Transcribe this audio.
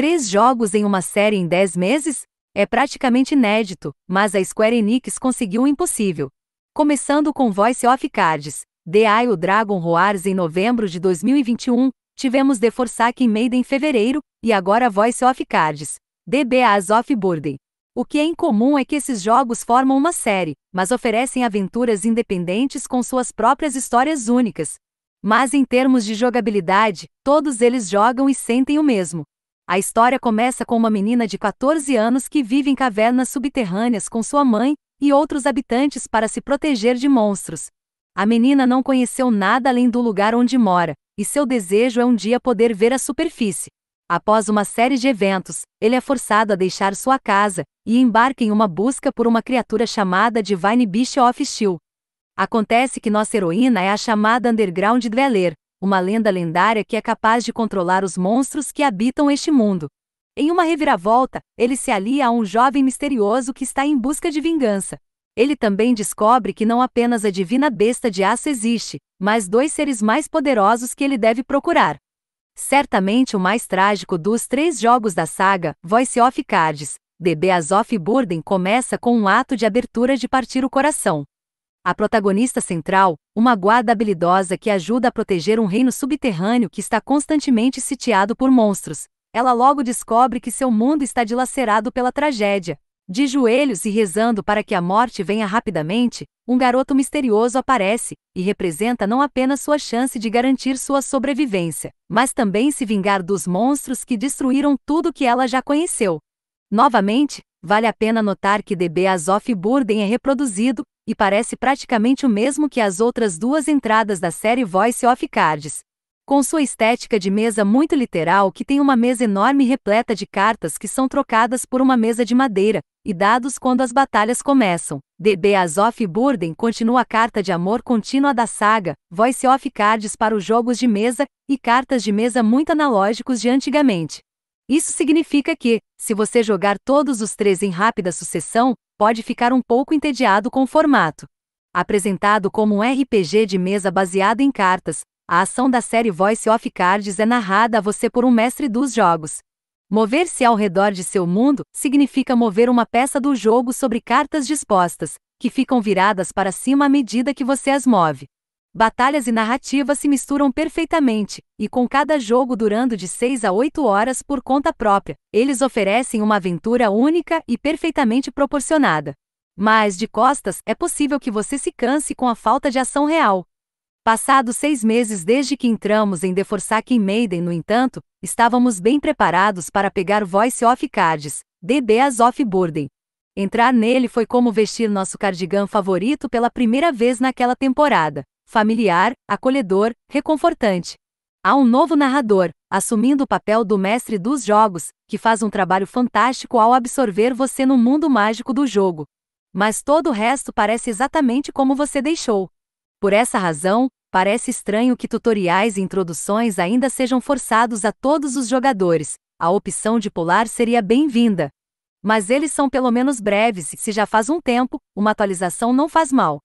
Três jogos em uma série em 10 meses? É praticamente inédito, mas a Square Enix conseguiu o impossível. Começando com Voice of Cards, The Isle Dragon Roars em novembro de 2021, tivemos The Forsaken Maiden em fevereiro, e agora Voice of Cards, DBAs of Burden. O que é incomum é que esses jogos formam uma série, mas oferecem aventuras independentes com suas próprias histórias únicas. Mas em termos de jogabilidade, todos eles jogam e sentem o mesmo. A história começa com uma menina de 14 anos que vive em cavernas subterrâneas com sua mãe e outros habitantes para se proteger de monstros. A menina não conheceu nada além do lugar onde mora, e seu desejo é um dia poder ver a superfície. Após uma série de eventos, ele é forçado a deixar sua casa e embarca em uma busca por uma criatura chamada Divine Beast of Steel. Acontece que nossa heroína é a chamada Underground Dweller, uma lenda lendária que é capaz de controlar os monstros que habitam este mundo. Em uma reviravolta, ele se alia a um jovem misterioso que está em busca de vingança. Ele também descobre que não apenas a divina besta de aço existe, mas dois seres mais poderosos que ele deve procurar. Certamente o mais trágico dos três jogos da saga, Voice of Cards, The Beas of Burden começa com um ato de abertura de partir o coração. A protagonista central, uma guarda habilidosa que ajuda a proteger um reino subterrâneo que está constantemente sitiado por monstros. Ela logo descobre que seu mundo está dilacerado pela tragédia. De joelhos e rezando para que a morte venha rapidamente, um garoto misterioso aparece e representa não apenas sua chance de garantir sua sobrevivência, mas também se vingar dos monstros que destruíram tudo que ela já conheceu. Novamente, Vale a pena notar que DB Azof Burden é reproduzido, e parece praticamente o mesmo que as outras duas entradas da série Voice of Cards. Com sua estética de mesa muito literal, que tem uma mesa enorme repleta de cartas que são trocadas por uma mesa de madeira, e dados quando as batalhas começam. DB Azof Burden continua a carta de amor contínua da saga, Voice of Cards para os jogos de mesa, e cartas de mesa muito analógicos de antigamente. Isso significa que, se você jogar todos os três em rápida sucessão, pode ficar um pouco entediado com o formato. Apresentado como um RPG de mesa baseado em cartas, a ação da série Voice of Cards é narrada a você por um mestre dos jogos. Mover-se ao redor de seu mundo significa mover uma peça do jogo sobre cartas dispostas, que ficam viradas para cima à medida que você as move. Batalhas e narrativa se misturam perfeitamente, e com cada jogo durando de 6 a 8 horas por conta própria, eles oferecem uma aventura única e perfeitamente proporcionada. Mas, de costas, é possível que você se canse com a falta de ação real. Passados seis meses desde que entramos em The Forsaken Maiden, no entanto, estávamos bem preparados para pegar Voice of Cards, DBAs of Burden. Entrar nele foi como vestir nosso cardigan favorito pela primeira vez naquela temporada familiar, acolhedor, reconfortante. Há um novo narrador, assumindo o papel do mestre dos jogos, que faz um trabalho fantástico ao absorver você no mundo mágico do jogo. Mas todo o resto parece exatamente como você deixou. Por essa razão, parece estranho que tutoriais e introduções ainda sejam forçados a todos os jogadores. A opção de pular seria bem-vinda. Mas eles são pelo menos breves e, se já faz um tempo, uma atualização não faz mal.